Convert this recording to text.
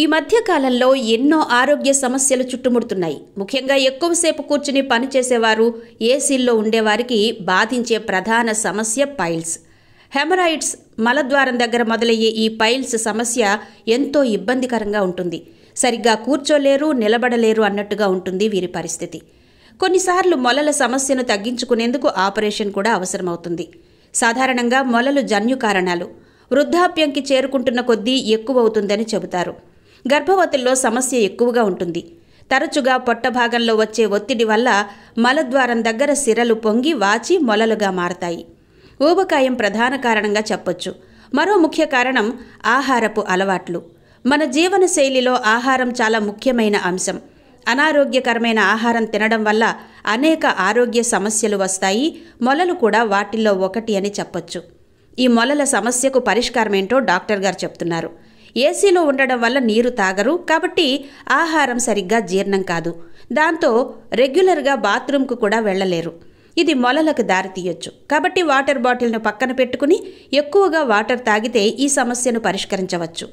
ఈ మధ్య కాలంలో ఎన్నో ఆరోగ్య సమస్యలు చుట్టుముడుతున్నాయి ముఖ్యంగా ఎక్కువసేపు కూర్చుని పనిచేసేవారు ఏసీల్లో ఉండేవారికి బాధించే ప్రధాన సమస్య పైల్స్ హెమరాయిడ్స్ మలద్వారం దగ్గర మొదలయ్యే ఈ పైల్స్ సమస్య ఎంతో ఇబ్బందికరంగా ఉంటుంది సరిగ్గా కూర్చోలేరు నిలబడలేరు అన్నట్టుగా ఉంటుంది వీరి పరిస్థితి కొన్నిసార్లు మొలల సమస్యను తగ్గించుకునేందుకు ఆపరేషన్ కూడా అవసరమవుతుంది సాధారణంగా మొలలు జన్యు కారణాలు వృద్ధాప్యంకి చేరుకుంటున్న కొద్దీ ఎక్కువవుతుందని చెబుతారు గర్భవతుల్లో సమస్య ఎక్కువగా ఉంటుంది తరచుగా పొట్ట భాగంలో వచ్చే ఒత్తిడి వల్ల మలద్వారం దగ్గర సిరలు పొంగి వాచి మొలలుగా మారతాయి ఊబకాయం ప్రధాన కారణంగా చెప్పొచ్చు మరో ముఖ్య కారణం ఆహారపు అలవాట్లు మన జీవన శైలిలో ఆహారం చాలా ముఖ్యమైన అంశం అనారోగ్యకరమైన ఆహారం తినడం వల్ల అనేక ఆరోగ్య సమస్యలు వస్తాయి మొలలు కూడా వాటిల్లో ఒకటి అని చెప్పొచ్చు ఈ మొలల సమస్యకు పరిష్కారమేంటో డాక్టర్ గారు చెప్తున్నారు ఏసీలో ఉండడం వల్ల నీరు తాగరు కాబట్టి ఆహారం సరిగ్గా జీర్ణం కాదు దాంతో రెగ్యులర్గా బాత్రూంకు కూడా వెళ్ళలేరు ఇది మొలలకు దారితీయొచ్చు కాబట్టి వాటర్ బాటిల్ను పక్కన పెట్టుకుని ఎక్కువగా వాటర్ తాగితే ఈ సమస్యను పరిష్కరించవచ్చు